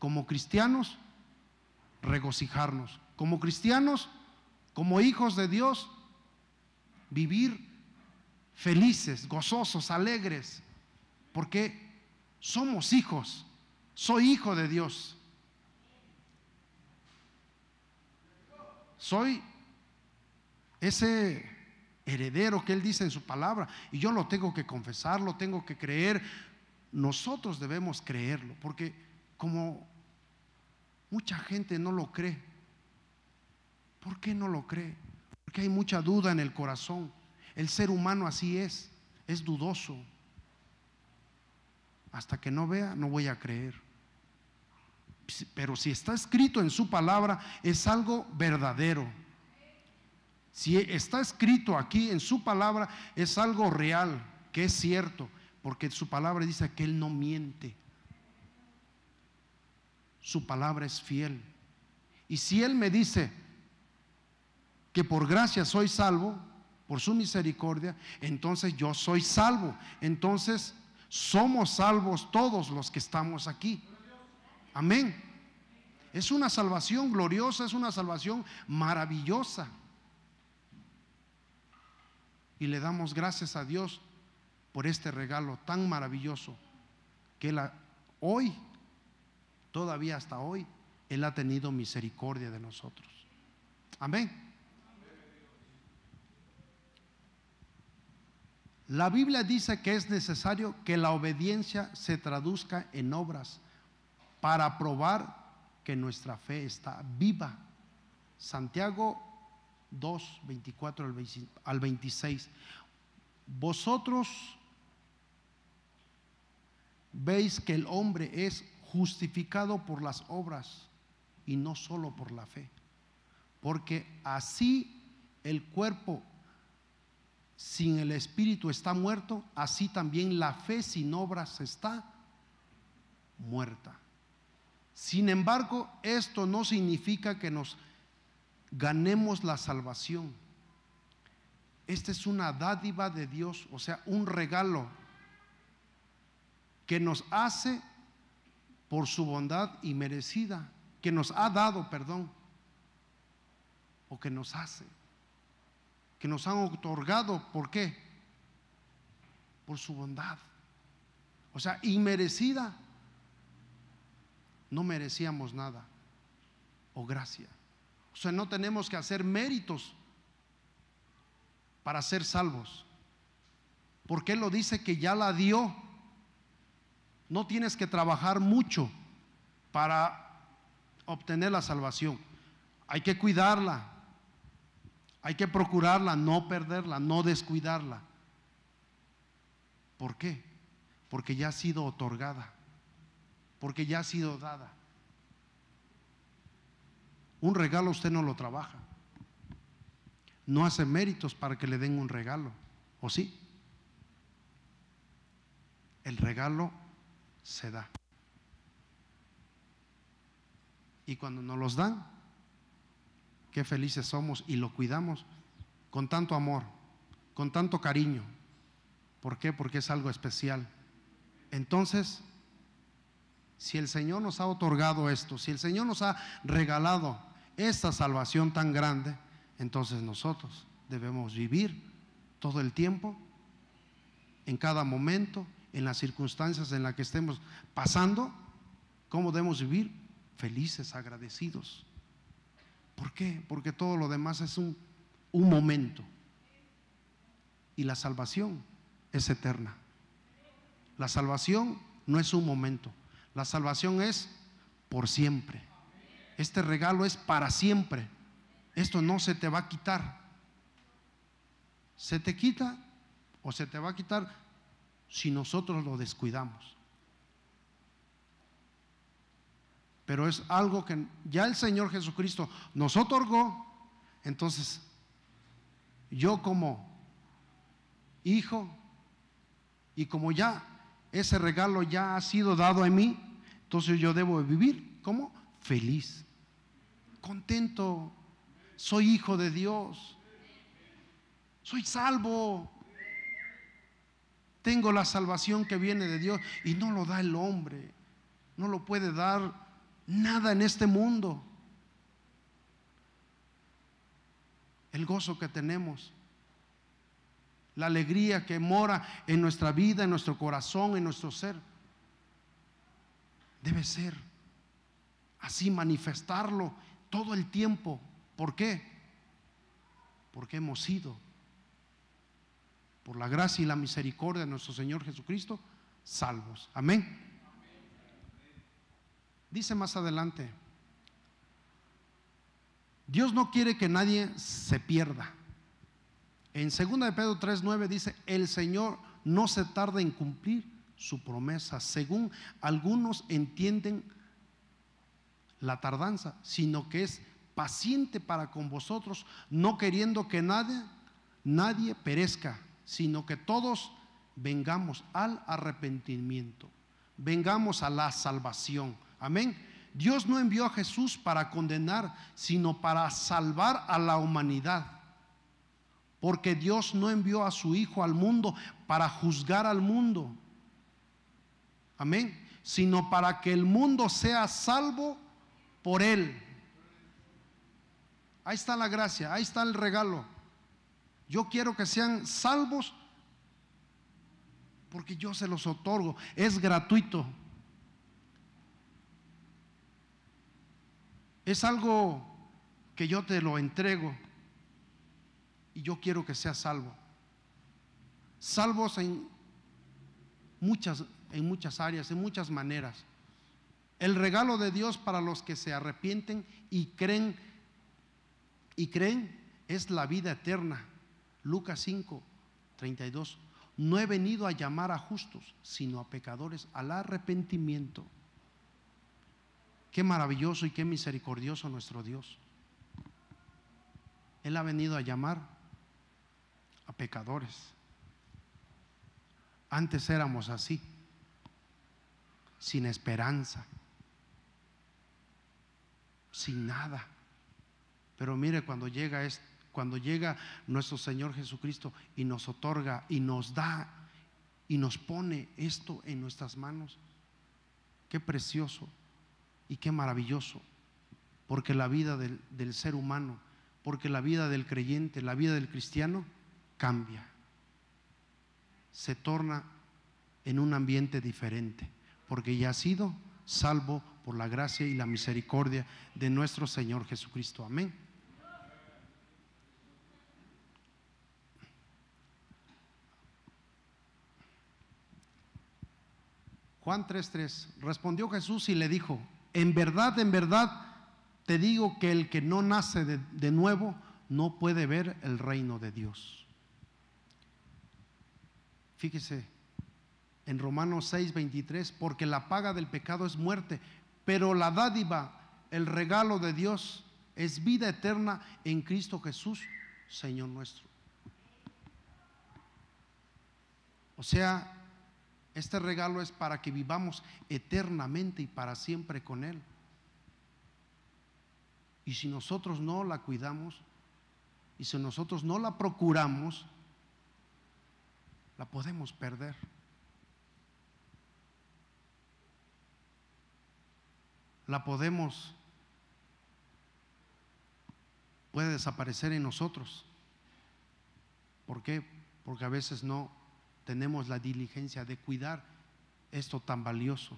Como cristianos, regocijarnos. Como cristianos, como hijos de Dios, vivir felices, gozosos, alegres, porque somos hijos. Soy hijo de Dios. Soy ese heredero que Él dice en su palabra. Y yo lo tengo que confesar, lo tengo que creer. Nosotros debemos creerlo, porque como mucha gente no lo cree, ¿por qué no lo cree? Porque hay mucha duda en el corazón. El ser humano así es, es dudoso. Hasta que no vea, no voy a creer pero si está escrito en su palabra, es algo verdadero. Si está escrito aquí en su palabra, es algo real, que es cierto, porque su palabra dice que Él no miente. Su palabra es fiel. Y si Él me dice que por gracia soy salvo, por su misericordia, entonces yo soy salvo. Entonces somos salvos todos los que estamos aquí. Amén. Es una salvación gloriosa, es una salvación maravillosa. Y le damos gracias a Dios por este regalo tan maravilloso que hoy, todavía hasta hoy, Él ha tenido misericordia de nosotros. Amén. La Biblia dice que es necesario que la obediencia se traduzca en obras para probar que nuestra fe está viva. Santiago 2, 24 al 26. Vosotros veis que el hombre es justificado por las obras y no solo por la fe. Porque así el cuerpo sin el espíritu está muerto, así también la fe sin obras está muerta. Sin embargo, esto no significa que nos ganemos la salvación. Esta es una dádiva de Dios, o sea, un regalo que nos hace por su bondad y merecida, que nos ha dado, perdón, o que nos hace, que nos han otorgado, ¿por qué? Por su bondad, o sea, inmerecida no merecíamos nada o gracia. O sea, no tenemos que hacer méritos para ser salvos. Porque Él lo dice que ya la dio. No tienes que trabajar mucho para obtener la salvación. Hay que cuidarla. Hay que procurarla, no perderla, no descuidarla. ¿Por qué? Porque ya ha sido otorgada porque ya ha sido dada. Un regalo usted no lo trabaja. No hace méritos para que le den un regalo, ¿o sí? El regalo se da. Y cuando nos los dan, qué felices somos y lo cuidamos con tanto amor, con tanto cariño. ¿Por qué? Porque es algo especial. Entonces, si el Señor nos ha otorgado esto, si el Señor nos ha regalado esta salvación tan grande, entonces nosotros debemos vivir todo el tiempo, en cada momento, en las circunstancias en las que estemos pasando, ¿cómo debemos vivir? Felices, agradecidos. ¿Por qué? Porque todo lo demás es un, un momento. Y la salvación es eterna. La salvación no es un momento. La salvación es por siempre. Este regalo es para siempre. Esto no se te va a quitar. Se te quita o se te va a quitar si nosotros lo descuidamos. Pero es algo que ya el Señor Jesucristo nos otorgó. Entonces, yo como hijo y como ya ese regalo ya ha sido dado a mí, entonces yo debo vivir como feliz, contento. Soy hijo de Dios. Soy salvo. Tengo la salvación que viene de Dios y no lo da el hombre. No lo puede dar nada en este mundo. El gozo que tenemos la alegría que mora en nuestra vida, en nuestro corazón, en nuestro ser debe ser así, manifestarlo todo el tiempo. ¿Por qué? Porque hemos sido, por la gracia y la misericordia de nuestro Señor Jesucristo, salvos. Amén. Dice más adelante, Dios no quiere que nadie se pierda. En 2 de Pedro 3:9 dice, el Señor no se tarda en cumplir su promesa, según algunos entienden la tardanza, sino que es paciente para con vosotros, no queriendo que nadie, nadie perezca, sino que todos vengamos al arrepentimiento, vengamos a la salvación. Amén. Dios no envió a Jesús para condenar, sino para salvar a la humanidad. Porque Dios no envió a su Hijo al mundo para juzgar al mundo, Amén. Sino para que el mundo sea salvo por Él. Ahí está la gracia, ahí está el regalo. Yo quiero que sean salvos porque yo se los otorgo. Es gratuito. Es algo que yo te lo entrego y yo quiero que seas salvo. Salvos en muchas en muchas áreas, en muchas maneras. El regalo de Dios para los que se arrepienten y creen y creen es la vida eterna. Lucas 5, 32. No he venido a llamar a justos, sino a pecadores al arrepentimiento. Qué maravilloso y qué misericordioso nuestro Dios. Él ha venido a llamar a pecadores. Antes éramos así sin esperanza, sin nada. Pero mire, cuando llega, cuando llega nuestro Señor Jesucristo y nos otorga y nos da y nos pone esto en nuestras manos, qué precioso y qué maravilloso, porque la vida del ser humano, porque la vida del creyente, la vida del cristiano cambia, se torna en un ambiente diferente porque ya ha sido salvo por la gracia y la misericordia de nuestro Señor Jesucristo. Amén. Juan 3:3 respondió Jesús y le dijo, en verdad, en verdad, te digo que el que no nace de, de nuevo no puede ver el reino de Dios. Fíjese, en Romanos 6, 23, porque la paga del pecado es muerte, pero la dádiva, el regalo de Dios, es vida eterna en Cristo Jesús, Señor nuestro. O sea, este regalo es para que vivamos eternamente y para siempre con Él. Y si nosotros no la cuidamos y si nosotros no la procuramos, la podemos perder. la podemos, puede desaparecer en nosotros. ¿Por qué? Porque a veces no tenemos la diligencia de cuidar esto tan valioso.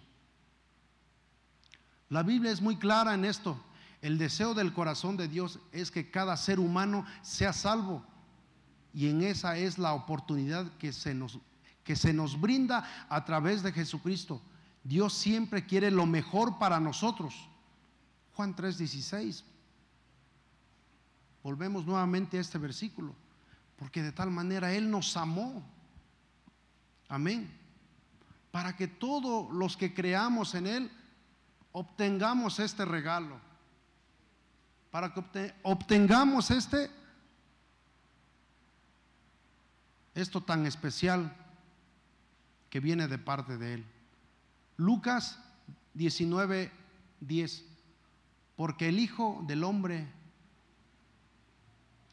La Biblia es muy clara en esto. El deseo del corazón de Dios es que cada ser humano sea salvo. Y en esa es la oportunidad que se nos, que se nos brinda a través de Jesucristo. Dios siempre quiere lo mejor para nosotros. Juan 3:16. Volvemos nuevamente a este versículo, porque de tal manera Él nos amó. Amén. Para que todos los que creamos en Él obtengamos este regalo. Para que obtengamos este esto tan especial que viene de parte de Él. Lucas 19, 10. Porque el Hijo del Hombre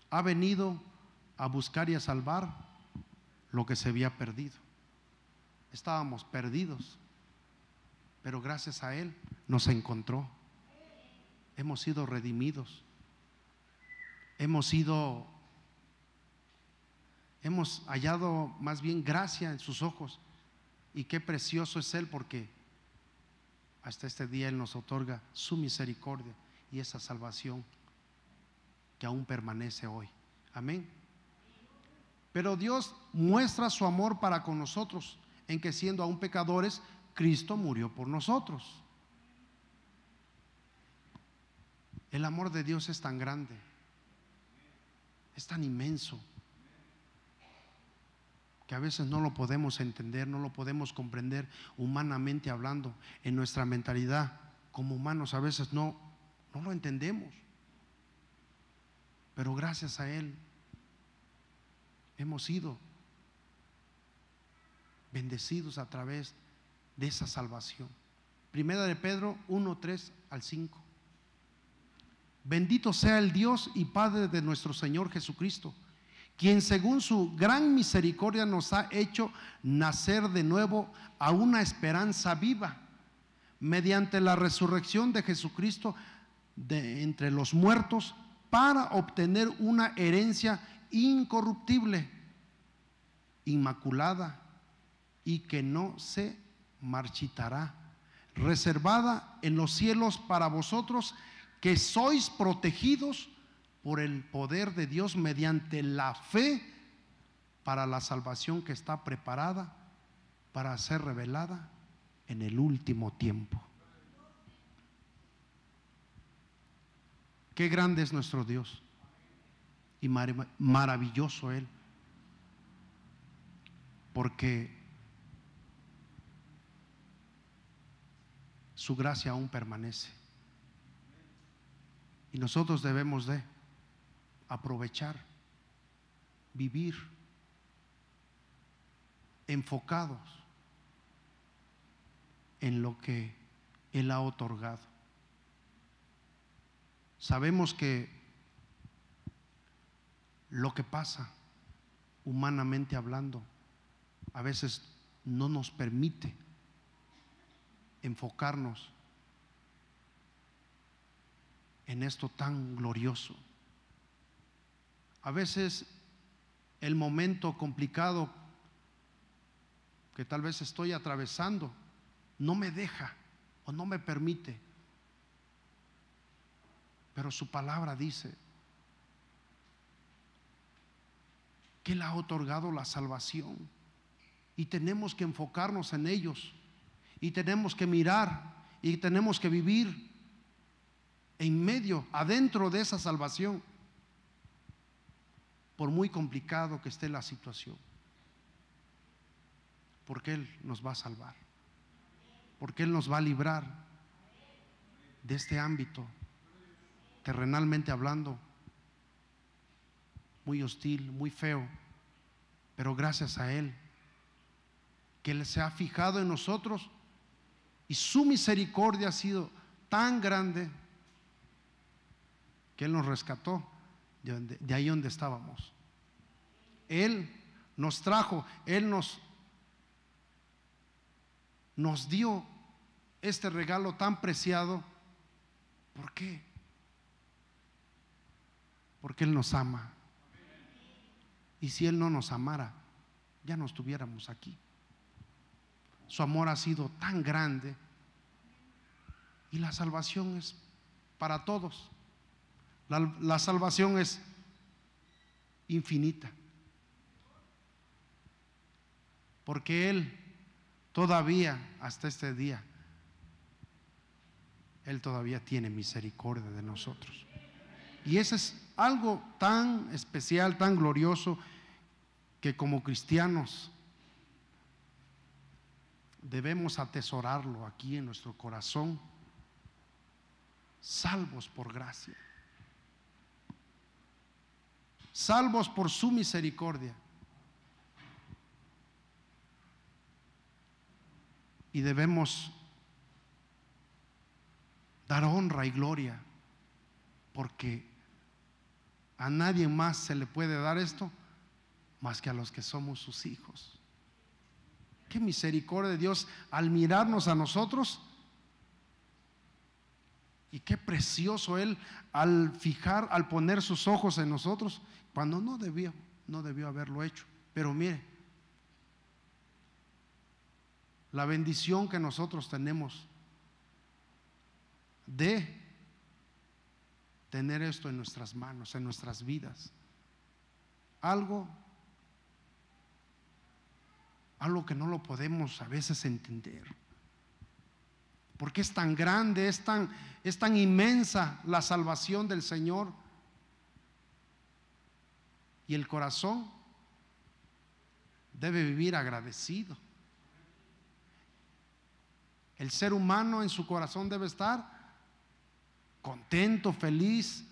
ha venido a buscar y a salvar lo que se había perdido. Estábamos perdidos, pero gracias a Él nos encontró. Hemos sido redimidos. Hemos sido, hemos hallado más bien gracia en sus ojos. Y qué precioso es Él porque hasta este día Él nos otorga su misericordia y esa salvación que aún permanece hoy. Amén. Pero Dios muestra su amor para con nosotros en que siendo aún pecadores, Cristo murió por nosotros. El amor de Dios es tan grande, es tan inmenso que a veces no lo podemos entender, no lo podemos comprender humanamente hablando, en nuestra mentalidad como humanos a veces no, no lo entendemos. Pero gracias a Él hemos sido bendecidos a través de esa salvación. Primera de Pedro 1, 3 al 5. Bendito sea el Dios y Padre de nuestro Señor Jesucristo quien según su gran misericordia nos ha hecho nacer de nuevo a una esperanza viva, mediante la resurrección de Jesucristo de entre los muertos, para obtener una herencia incorruptible, inmaculada y que no se marchitará, reservada en los cielos para vosotros que sois protegidos por el poder de Dios mediante la fe para la salvación que está preparada para ser revelada en el último tiempo. Qué grande es nuestro Dios y maravilloso Él, porque su gracia aún permanece. Y nosotros debemos de aprovechar, vivir enfocados en lo que Él ha otorgado. Sabemos que lo que pasa, humanamente hablando, a veces no nos permite enfocarnos en esto tan glorioso a veces el momento complicado que tal vez estoy atravesando no me deja o no me permite. Pero su palabra dice que Él ha otorgado la salvación y tenemos que enfocarnos en ellos y tenemos que mirar y tenemos que vivir en medio, adentro de esa salvación por muy complicado que esté la situación. Porque Él nos va a salvar. Porque Él nos va a librar de este ámbito, terrenalmente hablando, muy hostil, muy feo. Pero gracias a Él, que Él se ha fijado en nosotros y su misericordia ha sido tan grande que Él nos rescató de ahí donde estábamos. Él nos trajo, Él nos, nos dio este regalo tan preciado. ¿Por qué? Porque Él nos ama. Y si Él no nos amara, ya no estuviéramos aquí. Su amor ha sido tan grande y la salvación es para todos. La, salvación es infinita. Porque Él todavía, hasta este día, Él todavía tiene misericordia de nosotros. Y ese es algo tan especial, tan glorioso, que como cristianos debemos atesorarlo aquí en nuestro corazón, salvos por gracia salvos por su misericordia. Y debemos dar honra y gloria, porque a nadie más se le puede dar esto más que a los que somos sus hijos. Qué misericordia de Dios al mirarnos a nosotros y qué precioso Él al fijar, al poner sus ojos en nosotros, cuando no debió, no debió haberlo hecho. Pero mire, la bendición que nosotros tenemos de tener esto en nuestras manos, en nuestras vidas. Algo, algo que no lo podemos a veces entender porque es tan grande, es tan, es tan inmensa la salvación del Señor. Y el corazón debe vivir agradecido. El ser humano en su corazón debe estar contento, feliz.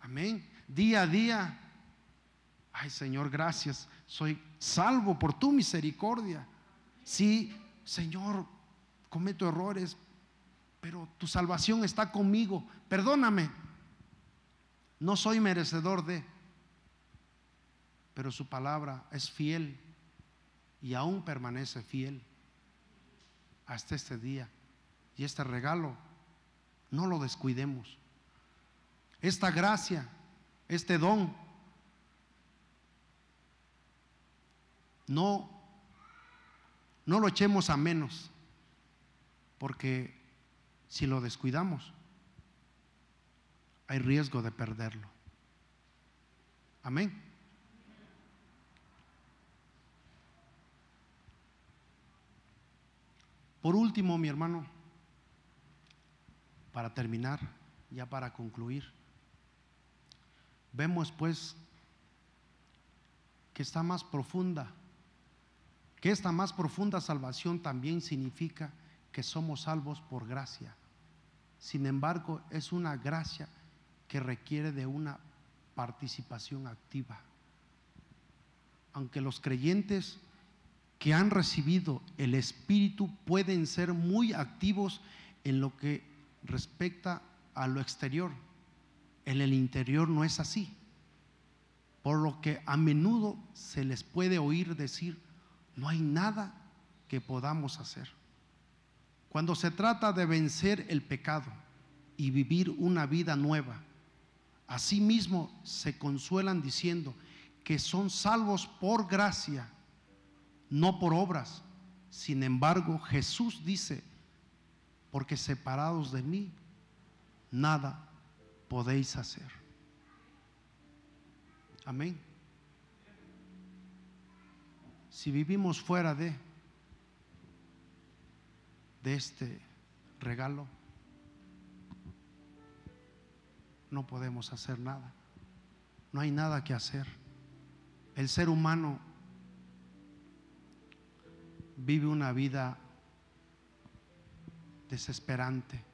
Amén. Día a día. Ay Señor, gracias. Soy salvo por tu misericordia. Sí, Señor, cometo errores, pero tu salvación está conmigo, perdóname. No soy merecedor de, pero su palabra es fiel y aún permanece fiel hasta este día. Y este regalo, no lo descuidemos. Esta gracia, este don, no, no lo echemos a menos porque si lo descuidamos, hay riesgo de perderlo. Amén. Por último, mi hermano, para terminar, ya para concluir, vemos pues que está más profunda, que esta más profunda salvación también significa que somos salvos por gracia. Sin embargo, es una gracia que requiere de una participación activa. Aunque los creyentes que han recibido el Espíritu pueden ser muy activos en lo que respecta a lo exterior, en el interior no es así. Por lo que a menudo se les puede oír decir, no hay nada que podamos hacer. Cuando se trata de vencer el pecado y vivir una vida nueva, asimismo se consuelan diciendo que son salvos por gracia, no por obras. Sin embargo, Jesús dice, porque separados de mí, nada podéis hacer. Amén. Si vivimos fuera de de este regalo, no podemos hacer nada. No hay nada que hacer. El ser humano vive una vida desesperante,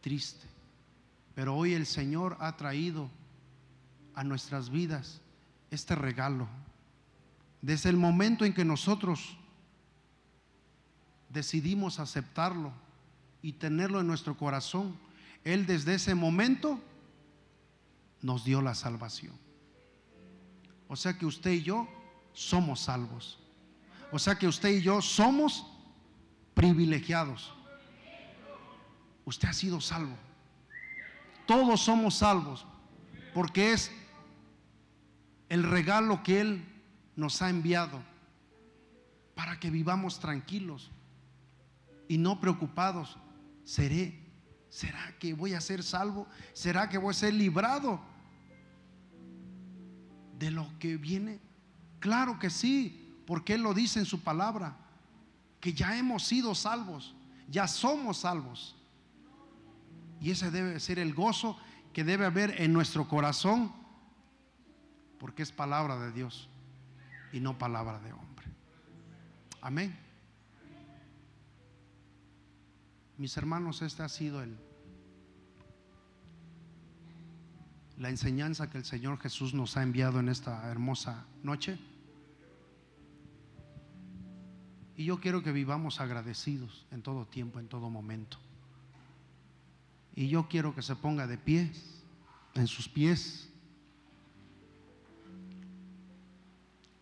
triste. Pero hoy el Señor ha traído a nuestras vidas este regalo. Desde el momento en que nosotros decidimos aceptarlo y tenerlo en nuestro corazón, Él desde ese momento nos dio la salvación. O sea que usted y yo somos salvos. O sea que usted y yo somos privilegiados. Usted ha sido salvo. Todos somos salvos porque es el regalo que Él nos ha enviado para que vivamos tranquilos y no preocupados. ¿Seré? ¿Será que voy a ser salvo? ¿Será que voy a ser librado de lo que viene? Claro que sí, porque Él lo dice en su palabra, que ya hemos sido salvos, ya somos salvos. Y ese debe ser el gozo que debe haber en nuestro corazón, porque es palabra de Dios y no palabra de hombre. Amén. Mis hermanos, esta ha sido la enseñanza que el Señor Jesús nos ha enviado en esta hermosa noche. Y yo quiero que vivamos agradecidos en todo tiempo, en todo momento. Y yo quiero que se ponga de pie, en sus pies,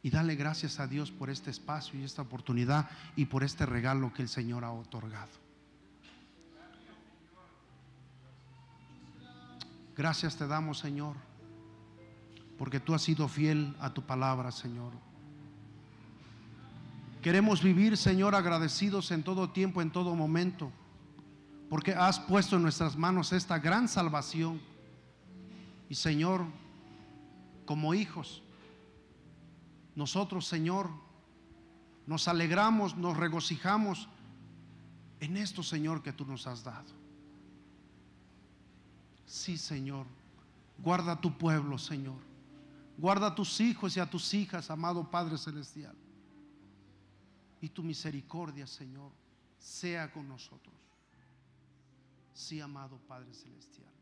y dale gracias a Dios por este espacio y esta oportunidad y por este regalo que el Señor ha otorgado. Gracias te damos, Señor, porque tú has sido fiel a tu palabra, Señor. Queremos vivir, Señor, agradecidos en todo tiempo, en todo momento, porque has puesto en nuestras manos esta gran salvación. Y, Señor, como hijos, nosotros, Señor, nos alegramos, nos regocijamos en esto, Señor, que tú nos has dado. Sí, Señor. Guarda a tu pueblo, Señor. Guarda a tus hijos y a tus hijas, amado Padre Celestial. Y tu misericordia, Señor, sea con nosotros. Sí, amado Padre Celestial.